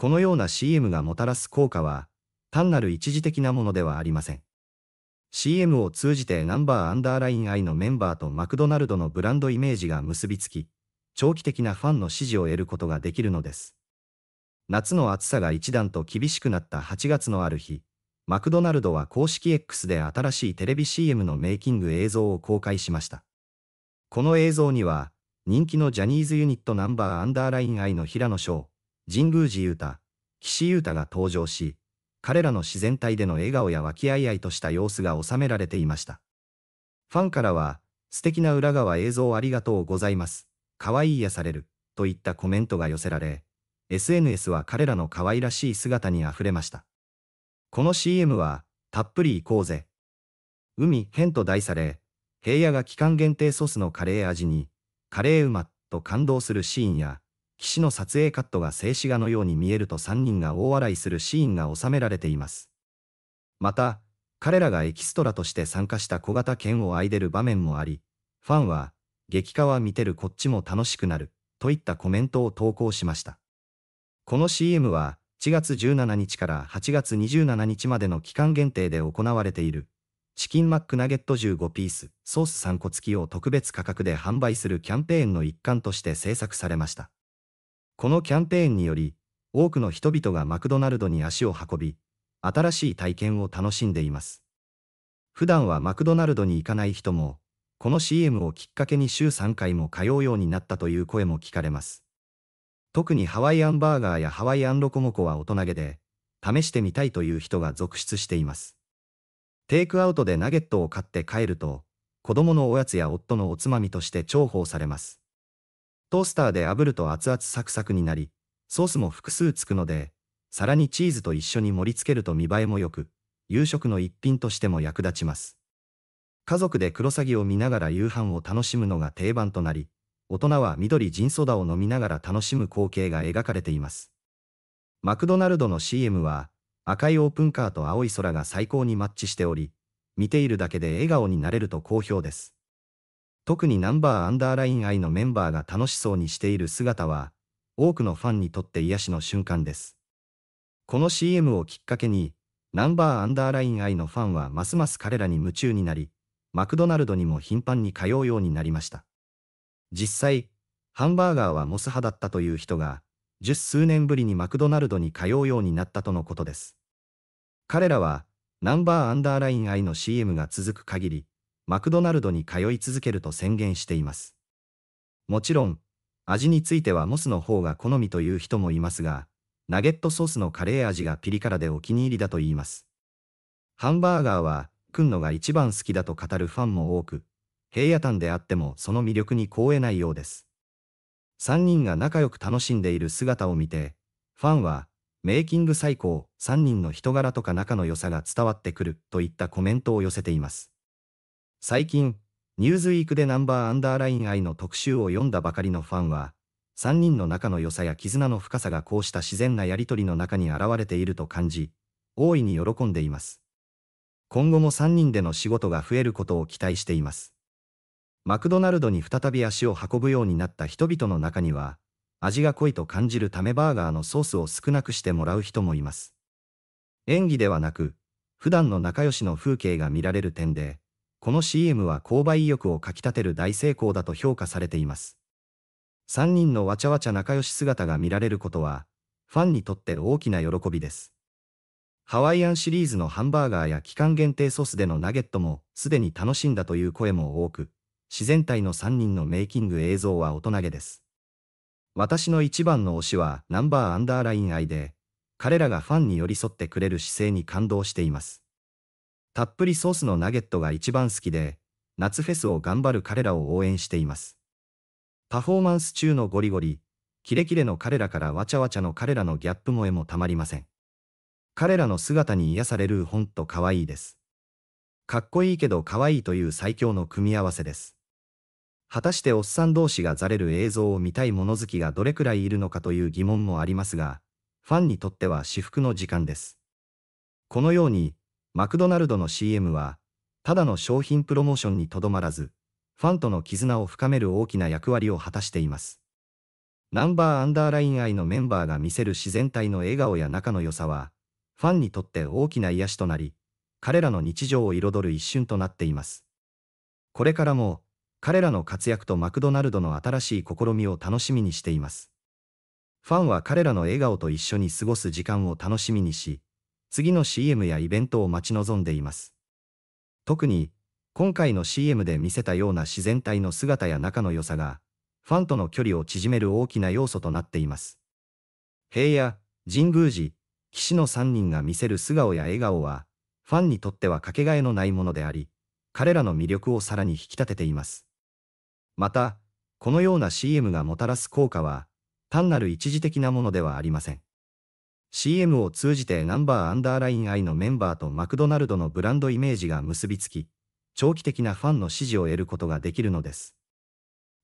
このような CM がもたらす効果は、単なる一時的なものではありません。CM を通じてナンバーアンダーライン I のメンバーとマクドナルドのブランドイメージが結びつき、長期的なファンの支持を得ることができるのです。夏の暑さが一段と厳しくなった8月のある日、マクドナルドは公式 X で新しいテレビ CM のメイキング映像を公開しました。この映像には、人気のジャニーズユニットナンバーアンダーライン I の平野翔、神宮寺雄太、岸優太が登場し、彼らの自然体での笑顔や和気あいあいとした様子が収められていました。ファンからは、素敵な裏側映像ありがとうございます。可愛い癒される、といったコメントが寄せられ、SNS は彼らの可愛らしい姿に溢れました。この CM は、たっぷり行こうぜ。海、変と題され、平野が期間限定ソースのカレー味に、カレーうま、と感動するシーンや、岸の撮影カットが静止画のように見えると3人が大笑いするシーンが収められています。また、彼らがエキストラとして参加した小型犬を愛でる場面もあり、ファンは、激化は見てるこっちも楽しくなる、といったコメントを投稿しました。この CM は、1月17日から8月27日までの期間限定で行われている、チキンマックナゲット15ピース、ソース3個付きを特別価格で販売するキャンペーンの一環として制作されました。このキャンペーンにより、多くの人々がマクドナルドに足を運び、新しい体験を楽しんでいます。普段はマクドナルドに行かない人も、この CM をきっかけに週3回も通うようになったという声も聞かれます。特にハワイアンバーガーやハワイアンロコモコは大人げで、試してみたいという人が続出しています。テイクアウトでナゲットを買って帰ると、子供のおやつや夫のおつまみとして重宝されます。トースターで炙ると熱々サクサクになり、ソースも複数つくので、さらにチーズと一緒に盛り付けると見栄えも良く、夕食の一品としても役立ちます。家族でクロサギを見ながら夕飯を楽しむのが定番となり、大人は緑ジンソダを飲みながら楽しむ光景が描かれています。マクドナルドの CM は、赤いオープンカーと青い空が最高にマッチしており、見ているだけで笑顔になれると好評です。特にナンバーアンダーライン愛のメンバーが楽しそうにしている姿は、多くのファンにとって癒しの瞬間です。この CM をきっかけに、ナンバーアンダーライン愛のファンはますます彼らに夢中になり、マクドナルドにも頻繁に通うようになりました。実際、ハンバーガーはモス派だったという人が、十数年ぶりにマクドナルドに通うようになったとのことです。彼らは、ナンバーアンダーライン愛の CM が続く限り、マクドナルドに通い続けると宣言しています。もちろん、味についてはモスの方が好みという人もいますが、ナゲットソースのカレー味がピリ辛でお気に入りだと言います。ハンバーガーは、くんのが一番好きだと語るファンも多く、平野丹であってもその魅力に光えないようです。3人が仲良く楽しんでいる姿を見て、ファンは、メイキング最高、3人の人柄とか仲の良さが伝わってくるといったコメントを寄せています。最近、ニューズウィークでナンバーアンダーライン愛の特集を読んだばかりのファンは、3人の仲の良さや絆の深さがこうした自然なやりとりの中に現れていると感じ、大いに喜んでいます。今後も3人での仕事が増えることを期待しています。マクドナルドに再び足を運ぶようになった人々の中には、味が濃いと感じるためバーガーのソースを少なくしてもらう人もいます。演技ではなく、普段の仲良しの風景が見られる点で、この CM は購買意欲をかきたてる大成功だと評価されています。3人のわちゃわちゃ仲良し姿が見られることは、ファンにとって大きな喜びです。ハワイアンシリーズのハンバーガーや期間限定ソースでのナゲットもすでに楽しんだという声も多く、自然体の3人のメイキング映像は大人げです。私の一番の推しはナンバーアンダーライン愛で、彼らがファンに寄り添ってくれる姿勢に感動しています。たっぷりソースのナゲットが一番好きで、夏フェスを頑張る彼らを応援しています。パフォーマンス中のゴリゴリ、キレキレの彼らからわちゃわちゃの彼らのギャップ萌えもたまりません。彼らの姿に癒されるほんと可愛いです。かっこいいけど可愛いという最強の組み合わせです。果たしておっさん同士がざれる映像を見たい物好きがどれくらいいるのかという疑問もありますが、ファンにとっては至福の時間です。このように、マクドナルドの CM は、ただの商品プロモーションにとどまらず、ファンとの絆を深める大きな役割を果たしています。ナンバーアンダーライン愛のメンバーが見せる自然体の笑顔や仲の良さは、ファンにとって大きな癒しとなり、彼らの日常を彩る一瞬となっています。これからも、彼らの活躍とマクドナルドの新しい試みを楽しみにしています。ファンは彼らの笑顔と一緒に過ごす時間を楽しみにし、次の CM やイベントを待ち望んでいます。特に、今回の CM で見せたような自然体の姿や仲の良さが、ファンとの距離を縮める大きな要素となっています。平野、神宮寺、岸の3人が見せる素顔や笑顔は、ファンにとってはかけがえのないものであり、彼らの魅力をさらに引き立てています。また、このような CM がもたらす効果は、単なる一時的なものではありません。CM を通じてナンバーアンダーライン I のメンバーとマクドナルドのブランドイメージが結びつき、長期的なファンの支持を得ることができるのです。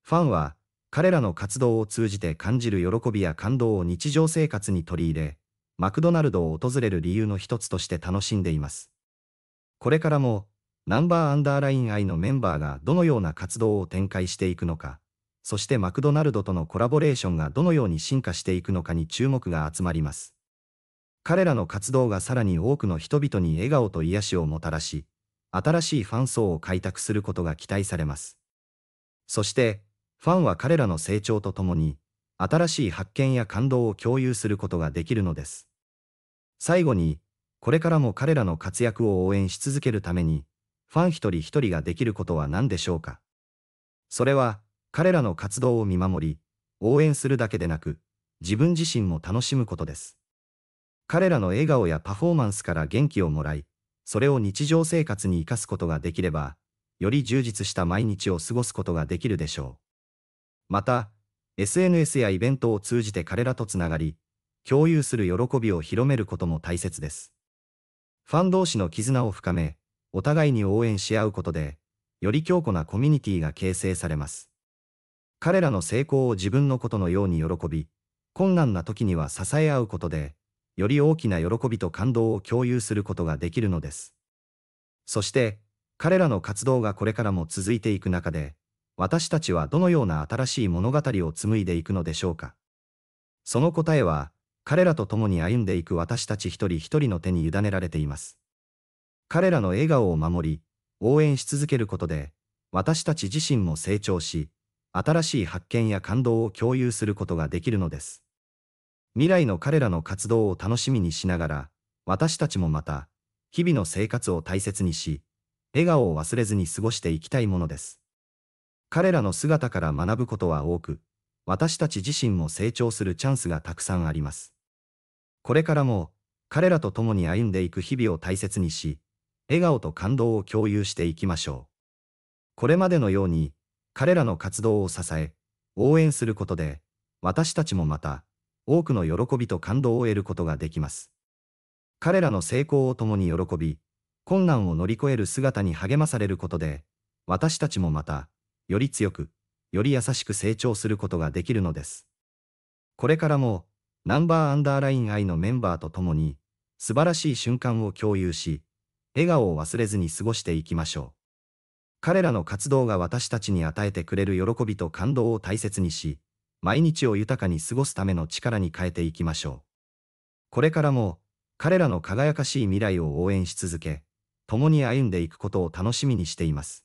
ファンは、彼らの活動を通じて感じる喜びや感動を日常生活に取り入れ、マクドナルドを訪れる理由の一つとして楽しんでいます。これからも、ナンバーアンダーライン I のメンバーがどのような活動を展開していくのか、そしてマクドナルドとのコラボレーションがどのように進化していくのかに注目が集まります。彼らの活動がさらに多くの人々に笑顔と癒しをもたらし、新しいファン層を開拓することが期待されます。そして、ファンは彼らの成長とともに、新しい発見や感動を共有することができるのです。最後に、これからも彼らの活躍を応援し続けるために、ファン一人一人ができることは何でしょうかそれは、彼らの活動を見守り、応援するだけでなく、自分自身も楽しむことです。彼らの笑顔やパフォーマンスから元気をもらい、それを日常生活に生かすことができれば、より充実した毎日を過ごすことができるでしょう。また、SNS やイベントを通じて彼らとつながり、共有する喜びを広めることも大切です。ファン同士の絆を深め、お互いに応援し合うことで、より強固なコミュニティが形成されます。彼らの成功を自分のことのように喜び、困難な時には支え合うことで、より大きな喜びと感動を共有することができるのです。そして、彼らの活動がこれからも続いていく中で、私たちはどのような新しい物語を紡いでいくのでしょうか。その答えは、彼らと共に歩んでいく私たち一人一人の手に委ねられています。彼らの笑顔を守り、応援し続けることで、私たち自身も成長し、新しい発見や感動を共有することができるのです。未来の彼らの活動を楽しみにしながら、私たちもまた、日々の生活を大切にし、笑顔を忘れずに過ごしていきたいものです。彼らの姿から学ぶことは多く、私たち自身も成長するチャンスがたくさんあります。これからも、彼らと共に歩んでいく日々を大切にし、笑顔と感動を共有していきましょう。これまでのように、彼らの活動を支え、応援することで、私たちもまた、多くの喜びと感動を得ることができます。彼らの成功を共に喜び、困難を乗り越える姿に励まされることで、私たちもまた、より強く、より優しく成長することができるのです。これからも、ナンバーアンダーライン愛のメンバーと共に、素晴らしい瞬間を共有し、笑顔を忘れずに過ごしていきましょう。彼らの活動が私たちに与えてくれる喜びと感動を大切にし、毎日を豊かに過ごすための力に変えていきましょう。これからも、彼らの輝かしい未来を応援し続け、共に歩んでいくことを楽しみにしています。